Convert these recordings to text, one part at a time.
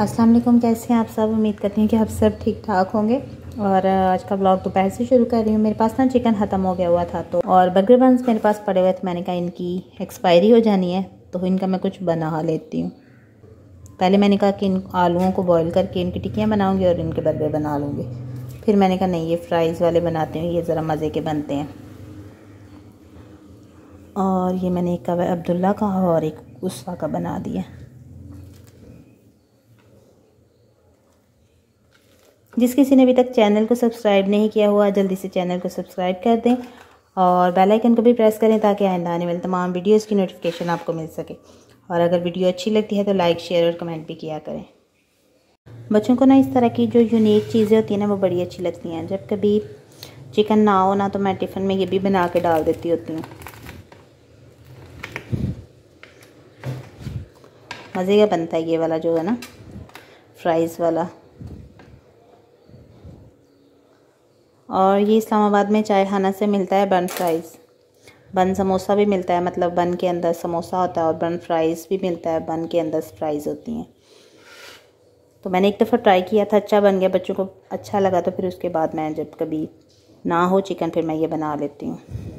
अस्सलाम वालेकुम कैसे हैं आप सब उम्मीद करती हैं कि आप सब ठीक ठाक होंगे और आज का ब्लॉग दोपहर से शुरू कर रही हूँ मेरे पास ना चिकन ख़त्म हो गया हुआ था तो और बर्गर बंस मेरे पास पड़े हुए थे मैंने कहा इनकी एक्सपायरी हो जानी है तो इनका मैं कुछ बना लेती हूँ पहले मैंने कहा कि इन आलुओं को बॉयल करके इनकी टिक्कियाँ बनाऊँगी और इनके बर्गर बना लूँगी फिर मैंने कहा नहीं ये फ्राइज़ वाले बनाते हैं ये ज़रा मज़े के बनते हैं और ये मैंने एक अब्दुल्ला का और एक उस्वा का बना दिया जिस किसी ने अभी तक चैनल को सब्सक्राइब नहीं किया हुआ जल्दी से चैनल को सब्सक्राइब कर दें और बेल आइकन को भी प्रेस करें ताकि आइंदा आने वाली तमाम वीडियोस की नोटिफिकेशन आपको मिल सके और अगर वीडियो अच्छी लगती है तो लाइक शेयर और कमेंट भी किया करें बच्चों को ना इस तरह की जो यूनिक चीज़ें होती हैं ना वो बड़ी अच्छी लगती हैं जब कभी चिकन ना हो ना तो मैं टिफ़िन में ये भी बना के डाल देती होती हूँ मज़े का बनता है ये वाला जो है ना फ्राइज़ वाला और ये इस्लामाबाद में चाय खाना से मिलता है बन फ्राइज़ बन समोसा भी मिलता है मतलब बन के अंदर समोसा होता है और बन फ्राइज़ भी मिलता है बन के अंदर फ्राइज़ होती हैं तो मैंने एक दफ़ा ट्राई किया था अच्छा बन गया बच्चों को अच्छा लगा तो फिर उसके बाद मैं जब कभी ना हो चिकन फिर मैं ये बना लेती हूँ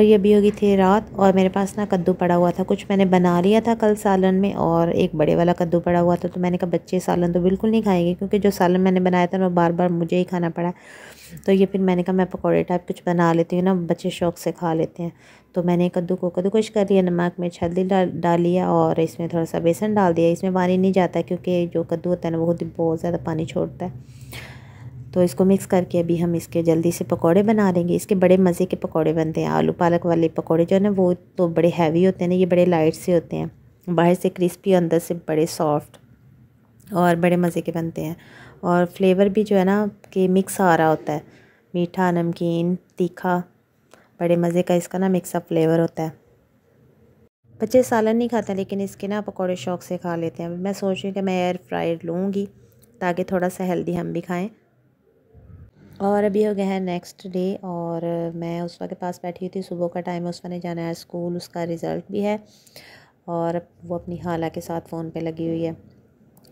और ये भी होगी थी रात और मेरे पास ना कद्दू पड़ा हुआ था कुछ मैंने बना लिया था कल सालन में और एक बड़े वाला कद्दू पड़ा हुआ था तो मैंने कहा बच्चे सालन तो बिल्कुल नहीं खाएंगे क्योंकि जो सालन मैंने बनाया था वो बार बार मुझे ही खाना पड़ा तो ये फिर मैंने कहा मैं पकौड़े टाइप कुछ बना लेती हूँ ना बच्चे शौक से खा लेते हैं तो मैंने कद्दू को कद्दूकश कर लिया नमक में छल्दी डाल डाल लिया और इसमें थोड़ा सा बेसन डाल दिया इसमें पानी नहीं जाता क्योंकि जो कद्दू होता है ना बहुत बहुत ज़्यादा पानी छोड़ता है तो इसको मिक्स करके अभी हम इसके जल्दी से पकौड़े बना लेंगे इसके बड़े मज़े के पकौड़े बनते हैं आलू पालक वाले पकौड़े जो है ना वो तो बड़े हैवी होते हैं ना ये बड़े लाइट से होते हैं बाहर से क्रिस्पी अंदर से बड़े सॉफ्ट और बड़े मज़े के बनते हैं और फ्लेवर भी जो है ना कि मिक्स आ रहा होता है मीठा नमकीन तीखा बड़े मज़े का इसका ना मिक्सअप फ्लेवर होता है बच्चे सालन नहीं खाते लेकिन इसके ना पकौड़े शौक से खा लेते हैं मैं सोच रही हूँ कि मैं एयर फ्रायर लूँगी ताकि थोड़ा सा हेल्दी हम भी खाएँ और अभी हो गया है नेक्स्ट डे और मैं उस के पास बैठी हुई थी सुबह का टाइम है उस ने जाना है स्कूल उसका रिज़ल्ट भी है और वो अपनी हाला के साथ फ़ोन पे लगी हुई है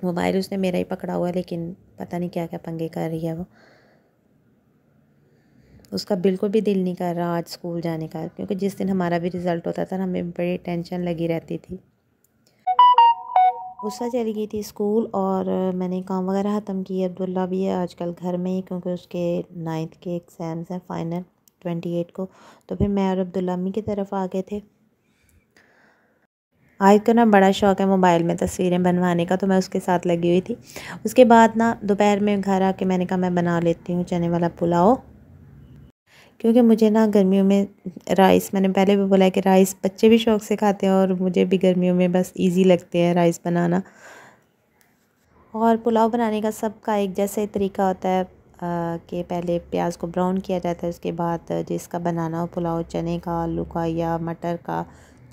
मोबाइल उसने मेरा ही पकड़ा हुआ है लेकिन पता नहीं क्या क्या पंगे कर रही है वो उसका बिल्कुल भी दिल नहीं कर रहा आज स्कूल जाने का क्योंकि जिस दिन हमारा भी रिज़ल्ट होता था हमें बड़ी टेंशन लगी रहती थी गु़स्सा चली गई थी स्कूल और मैंने काम वगैरह ख़त्म किया अब्दुल्ला भी है आजकल घर में ही क्योंकि उसके नाइन्थ के एग्ज़ाम्स हैं फ़ाइनल ट्वेंटी एट को तो फिर मैं और अब्दुल्ला अम्मी की तरफ आ गए थे आयत को ना बड़ा शौक़ है मोबाइल में तस्वीरें बनवाने का तो मैं उसके साथ लगी हुई थी उसके बाद ना दोपहर में घर आके मैंने कहा मैं बना लेती हूँ चने वाला पुलाव क्योंकि मुझे ना गर्मियों में राइस मैंने पहले भी बोला है कि राइस बच्चे भी शौक़ से खाते हैं और मुझे भी गर्मियों में बस इजी लगते हैं राइस बनाना और पुलाव बनाने का सबका एक जैसा ही तरीका होता है कि पहले प्याज को ब्राउन किया जाता है उसके बाद जिसका बनाना हो पुलाव चने का आलू का या मटर का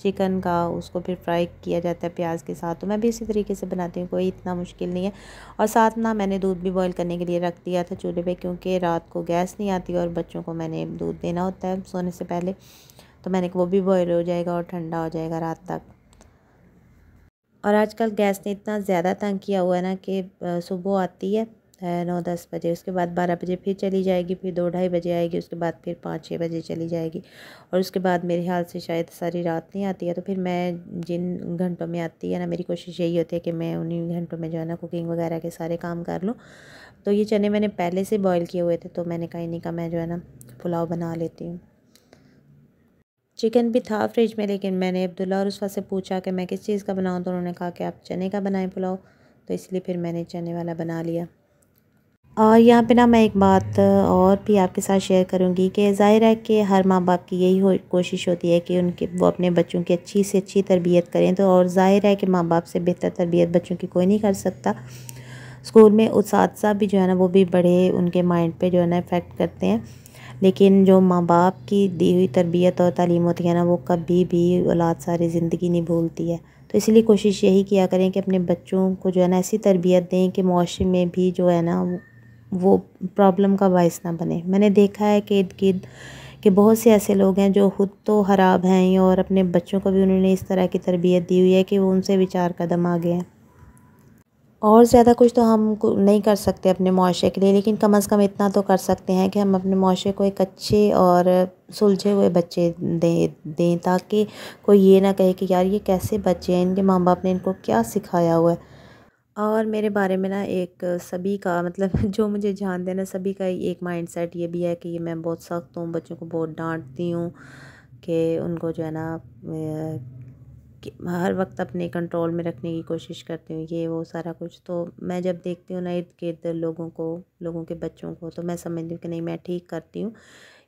चिकन का उसको फिर फ्राई किया जाता है प्याज के साथ तो मैं भी इसी तरीके से बनाती हूँ कोई इतना मुश्किल नहीं है और साथ ना मैंने दूध भी बॉईल करने के लिए रख दिया था चूल्हे पे क्योंकि रात को गैस नहीं आती और बच्चों को मैंने दूध देना होता है सोने से पहले तो मैंने वो भी बॉयल हो जाएगा और ठंडा हो जाएगा रात तक और आजकल गैस ने इतना ज़्यादा तंग किया हुआ है ना कि सुबह आती है है नौ दस बजे उसके बाद बारह बजे फिर चली जाएगी फिर दो ढाई बजे आएगी उसके बाद फिर पाँच छः बजे चली जाएगी और उसके बाद मेरे ख्याल से शायद सारी रात नहीं आती है तो फिर मैं जिन घंटों में आती है ना मेरी कोशिश यही होती है कि मैं उन्हीं घंटों में जो है ना कुकिंग वगैरह के सारे काम कर लूँ तो ये चने मैंने पहले से बॉयल किए हुए थे तो मैंने कहीं नहीं कहा मैं जो है ना पुलाव बना लेती हूँ चिकन भी था फ्रिज में लेकिन मैंने अब्दुल्ला और उसका से पूछा कि मैं किस चीज़ का बनाऊँ तो उन्होंने कहा कि आप चने का बनाएं पुलाव तो इसलिए फिर मैंने चने वाला बना लिया और यहाँ पे ना मैं एक बात और भी आपके साथ शेयर करूँगी कि ज़ाहिर है कि हर माँ बाप की यही हो कोशिश होती है कि उनके वो अपने बच्चों की अच्छी से अच्छी तरबियत करें तो और ज़ाहिर है कि माँ बाप से बेहतर तरबियत बच्चों की कोई नहीं कर सकता स्कूल में उस भी जो है ना वो भी बड़े उनके माइंड पर जो है ना इफ़ेक्ट करते हैं लेकिन जो माँ बाप की दी हुई तरबियत और तालीम होती है ना वो कभी भी औलाद सारी ज़िंदगी नहीं भूलती है तो इसलिए कोशिश यही किया करें कि अपने बच्चों को जो है ना ऐसी तरबियत दें कि मुआरे में भी जो है ना वो प्रॉब्लम का बायस ना बने मैंने देखा है कि इर्द गिर्द कि बहुत से ऐसे लोग हैं जो ख़ुद तो ख़राब हैं और अपने बच्चों को भी उन्होंने इस तरह की तरबियत दी हुई है कि वो उनसे विचार कदम गए हैं और ज़्यादा कुछ तो हम नहीं कर सकते अपने मुआरे के लिए लेकिन कम अज़ कम इतना तो कर सकते हैं कि हम अपने मुआरे को एक अच्छे और सुलझे हुए बच्चे दें दें ताकि कोई ये ना कहे कि यार ये कैसे बच्चे हैं इनके माँ बाप ने इनको क्या सिखाया हुआ है और मेरे बारे में ना एक सभी का मतलब जो मुझे जानते हैं ना सभी का एक माइंड सेट ये भी है कि मैं बहुत सख्त हूँ बच्चों को बहुत डांटती हूँ कि उनको जो है ना हर वक्त अपने कंट्रोल में रखने की कोशिश करती हूँ ये वो सारा कुछ तो मैं जब देखती हूँ ना इर्द गिर्द लोगों को लोगों के बच्चों को तो मैं समझती हूँ कि नहीं मैं ठीक करती हूँ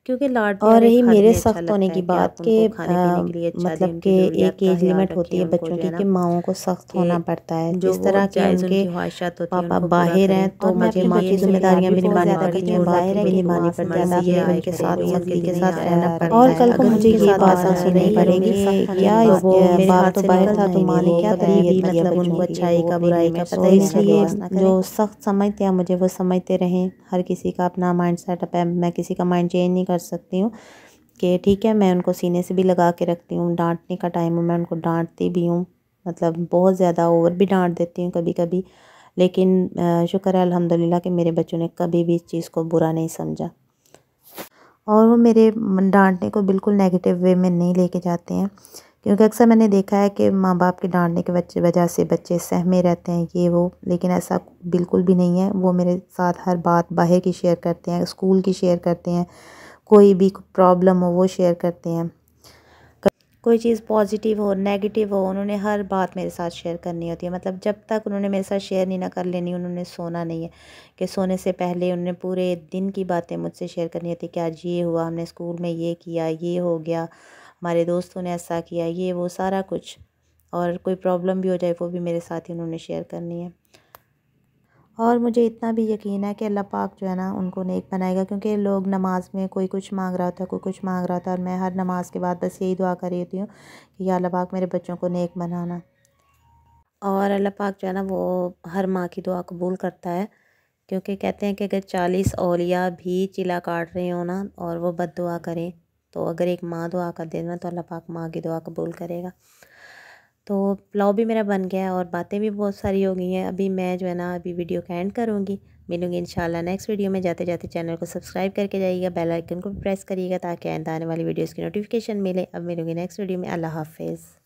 क्योंकि लाड और रही मेरे अच्छा सख्त होने की बात कि अच्छा मतलब के एक एज लिमिट होती है बच्चों की कि माओं को सख्त होना पड़ता है जिस तरह के उनके पापा तो बाहर हैं तो मुझे माँ की जिम्मेदारियाँ भी निभानी पड़ती हैं बाहर है निभानी पड़ती है उनके साथ सख्ती के साथ रहना पड़ता और कल को मुझे ये बात नहीं पड़ेगी क्या वो तो बाहर था तो माँ ने क्या तरीके दी तो मतलब, मतलब उनको अच्छाई का बुराई का पता इसलिए जो सख्त समझते हैं मुझे वो समझते रहें हर किसी का अपना माइंड सेटअप है मैं किसी का माइंड चेंज नहीं कर कर सकती हूँ कि ठीक है मैं उनको सीने से भी लगा के रखती हूँ डांटने का टाइम हो मैं उनको डांटती भी हूँ मतलब बहुत ज़्यादा ओवर भी डांट देती हूँ कभी कभी लेकिन शुक्र है अलहमदिल्ला कि मेरे बच्चों ने कभी भी इस चीज़ को बुरा नहीं समझा और वो मेरे डांटने को बिल्कुल नेगेटिव वे में नहीं लेके जाते हैं क्योंकि अक्सर मैंने देखा है कि माँ बाप के डांटने के बच्चे वजह से बच्चे सहमे रहते हैं ये वो लेकिन ऐसा बिल्कुल भी नहीं है वो मेरे साथ हर बात बाहर की शेयर करते हैं स्कूल की शेयर करते हैं कोई भी प्रॉब्लम हो वो शेयर करते हैं कोई चीज़ पॉजिटिव हो नेगेटिव हो उन्होंने हर बात मेरे साथ शेयर करनी होती है मतलब जब तक उन्होंने मेरे साथ शेयर नहीं ना कर लेनी उन्होंने सोना नहीं है कि सोने से पहले उन्होंने पूरे दिन की बातें मुझसे शेयर करनी होती कि आज ये हुआ हमने स्कूल में ये किया ये हो गया हमारे दोस्तों ने ऐसा किया ये वो सारा कुछ और कोई प्रॉब्लम भी हो जाए वो भी मेरे साथ ही उन्होंने शेयर करनी है और मुझे इतना भी यकीन है कि अल्लाह पाक जो है ना उनको नेक बनाएगा क्योंकि लोग नमाज़ में कोई कुछ मांग रहा होता है कोई कुछ मांग रहा होता है और मैं हर नमाज़ के बाद बस यही दुआ कर रही हूँ कि यह अल्लाह पाक मेरे बच्चों को नेक बनाना और अल्लाह पाक जो है ना वो हर माँ की दुआ कबूल करता है क्योंकि कहते हैं कि अगर चालीस ओलिया भी चिला काट रहे हो ना और वो बद दुआ करें तो अगर एक माँ दुआ कर देना तो अल्लाह पाक माँ की दुआ कबूल करेगा तो पुलाव भी मेरा बन गया है और बातें भी बहुत सारी हो गई हैं अभी मैं जो है ना अभी वीडियो का एंड करूँगी मिलूंगी इंशाल्लाह नेक्स्ट वीडियो में जाते जाते चैनल को सब्सक्राइब करके जाइएगा बेल आइकन को प्रेस करिएगा ताकि आने वाली वीडियोज़ की नोटिफिकेशन मिले अब मिलूंगी नेक्स्ट वीडियो में अल्लाह हाफिज़